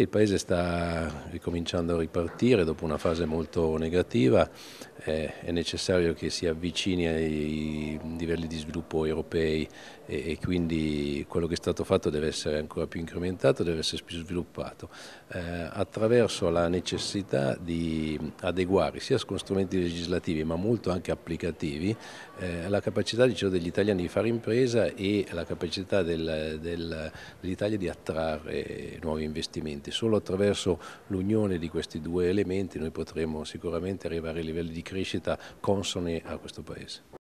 il paese sta ricominciando a ripartire dopo una fase molto negativa, è necessario che si avvicini ai livelli di sviluppo europei e, quindi quello che è stato fatto deve essere ancora più incrementato, deve essere più sviluppato eh, attraverso la necessità di adeguare sia con strumenti legislativi ma molto anche applicativi eh, la capacità dicevo, degli italiani di fare impresa e la capacità del, del, dell'Italia di attrarre nuovi investimenti. Solo attraverso l'unione di questi due elementi noi potremo sicuramente arrivare ai livelli di crescita crescita consoni a questo Paese.